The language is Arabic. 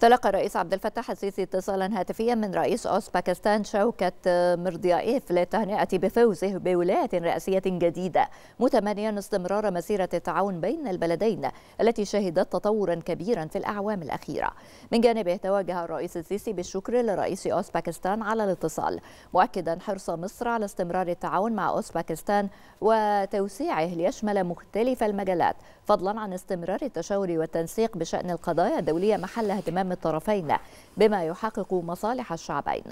تلقى الرئيس عبد الفتاح السيسي اتصالا هاتفيا من رئيس اوزباكستان شوكت مرضيائف للتهنئة بفوزه بولاية رئاسية جديدة متمنيا استمرار مسيرة التعاون بين البلدين التي شهدت تطورا كبيرا في الأعوام الأخيرة من جانبه توجه الرئيس السيسي بالشكر لرئيس اوزباكستان على الاتصال مؤكدا حرص مصر على استمرار التعاون مع اوزباكستان وتوسيعه ليشمل مختلف المجالات فضلا عن استمرار التشاور والتنسيق بشأن القضايا الدولية محل اهتمام الطرفين بما يحقق مصالح الشعبين